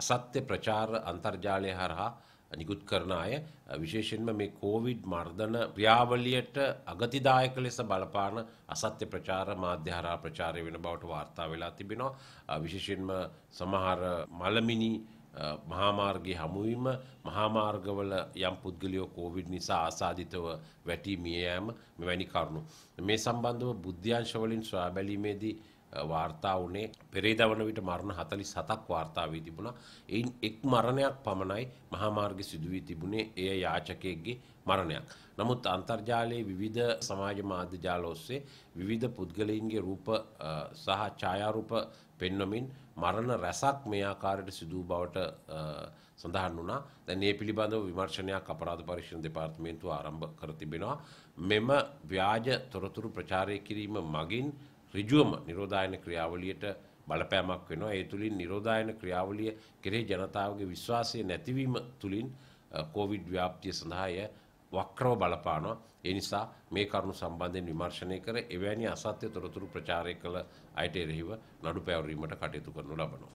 අසත්‍ය ප්‍රචාර අන්තර්ජාලය හරහා නිකුත් කරන අය විශේෂෙන්ම මේ කෝවිඩ් මර්ධන ක්‍රියාවලියට අගතිදායක ලෙස බලපාන අසත්‍ය ප්‍රචාර මාධ්‍ය හරහා ප්‍රචාරය වෙන බවට වාර්තා වෙලා තිබෙනවා විශේෂෙන්ම සමහර මලමිනි මහාමාර්ගයේ හමුවීම මහාමාර්ගවල යම් පුද්ගලයෝ කෝවිඩ් නිසා ආසාධිතව වැටී මිය යෑම මෙවැනි කරුණු මේ සම්බන්ධව බුද්ධ්‍යංශවලින් සොයා බැලීමේදී වාර්තා වනේ පෙරේද වන විට මරණ හතලි සතක් වාර්තාාවී තිබුණා එයින් එක් මරණයක් පමණයි මහාමාර්ග සිදුවී තිබුණේ එය යාචකයක්ගේ මරණයක්. නමුත් අන්තර්ජාලයේ විවිධ සමාජ මාධ්‍ය ජාල ඔස්සේ විවිධ පුද්ගලයින්ගේ රූප සහ ඡායාරූප පෙන්වමින් මරණ රැසක් මේ ආකාරයට සිදු බවට සඳහන් වුණා. දැන් මේ පිළිබඳව විමර්ශනයක් අපරාධ පරීක්ෂණ දෙපාර්තමේන්තුව ආරම්භ කර තිබෙනවා. මෙම ව්‍යාජ තොරතුරු ප්‍රචාරය කිරීම මගින් ඍජුවම නිරෝධායන ක්‍රියාවලියට බලපෑමක් වෙනවා. ඒ තුලින් නිරෝධායන ක්‍රියාවලිය කෙරෙහි ජනතාවගේ විශ්වාසය නැතිවීම තුලින් කොවිඩ් ව්‍යාප්තිය සඳහාය වක්‍රව බලපානවා. ඒ නිසා මේ කරුණු සම්බන්ධයෙන් විමර්ශනය කර එවැනි අසත්‍ය තොරතුරු ප්‍රචාරය කළ අයට එරෙහිව නඩු පැවරීමට කටයුතු කරනු ලබනවා.